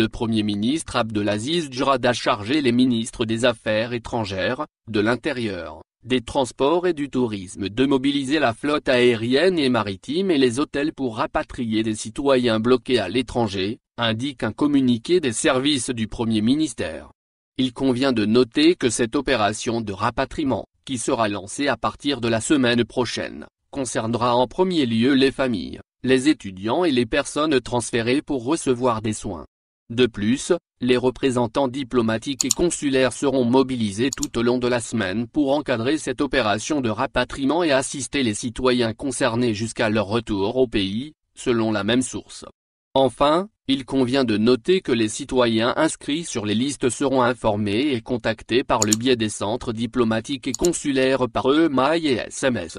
Le Premier ministre Abdelaziz jurada a chargé les ministres des Affaires étrangères, de l'Intérieur, des Transports et du Tourisme de mobiliser la flotte aérienne et maritime et les hôtels pour rapatrier des citoyens bloqués à l'étranger, indique un communiqué des services du Premier ministère. Il convient de noter que cette opération de rapatriement, qui sera lancée à partir de la semaine prochaine, concernera en premier lieu les familles, les étudiants et les personnes transférées pour recevoir des soins. De plus, les représentants diplomatiques et consulaires seront mobilisés tout au long de la semaine pour encadrer cette opération de rapatriement et assister les citoyens concernés jusqu'à leur retour au pays, selon la même source. Enfin, il convient de noter que les citoyens inscrits sur les listes seront informés et contactés par le biais des centres diplomatiques et consulaires par e-mail et SMS.